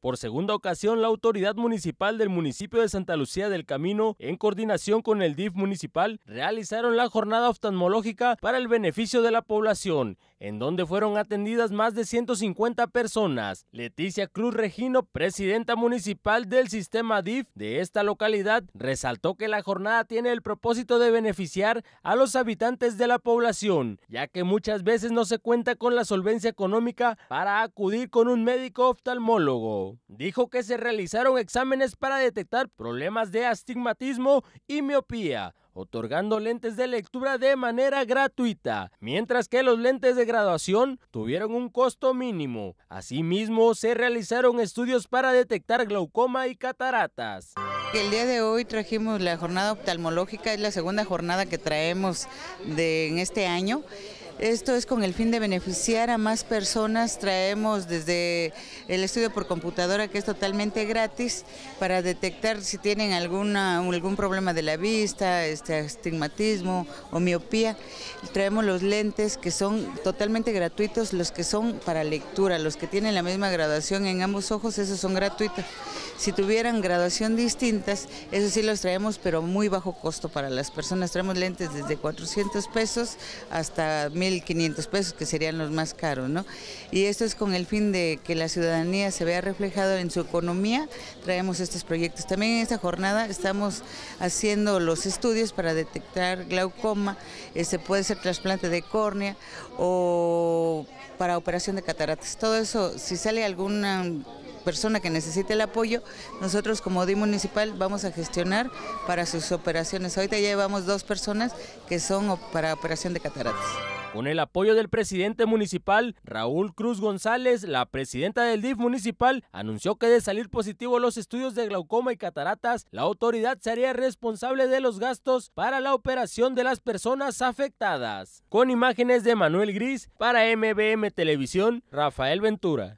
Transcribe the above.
Por segunda ocasión, la autoridad municipal del municipio de Santa Lucía del Camino, en coordinación con el DIF municipal, realizaron la jornada oftalmológica para el beneficio de la población, en donde fueron atendidas más de 150 personas. Leticia Cruz Regino, presidenta municipal del sistema DIF de esta localidad, resaltó que la jornada tiene el propósito de beneficiar a los habitantes de la población, ya que muchas veces no se cuenta con la solvencia económica para acudir con un médico oftalmólogo. Dijo que se realizaron exámenes para detectar problemas de astigmatismo y miopía, otorgando lentes de lectura de manera gratuita, mientras que los lentes de graduación tuvieron un costo mínimo. Asimismo, se realizaron estudios para detectar glaucoma y cataratas. El día de hoy trajimos la jornada oftalmológica, es la segunda jornada que traemos en este año. Esto es con el fin de beneficiar a más personas. Traemos desde el estudio por computadora, que es totalmente gratis, para detectar si tienen alguna, algún problema de la vista, este, astigmatismo o miopía. Traemos los lentes que son totalmente gratuitos, los que son para lectura, los que tienen la misma graduación en ambos ojos, esos son gratuitos. Si tuvieran graduación distintas, esos sí los traemos, pero muy bajo costo para las personas. Traemos lentes desde 400 pesos hasta 1000 1.500 pesos, que serían los más caros, ¿no? Y esto es con el fin de que la ciudadanía se vea reflejada en su economía, traemos estos proyectos. También en esta jornada estamos haciendo los estudios para detectar glaucoma, se este, puede ser trasplante de córnea o para operación de cataratas. Todo eso, si sale alguna persona que necesite el apoyo, nosotros como DI municipal vamos a gestionar para sus operaciones. Ahorita ya llevamos dos personas que son para operación de cataratas. Con el apoyo del presidente municipal Raúl Cruz González, la presidenta del DIF municipal anunció que de salir positivo los estudios de glaucoma y cataratas, la autoridad sería responsable de los gastos para la operación de las personas afectadas. Con imágenes de Manuel Gris para MBM Televisión, Rafael Ventura.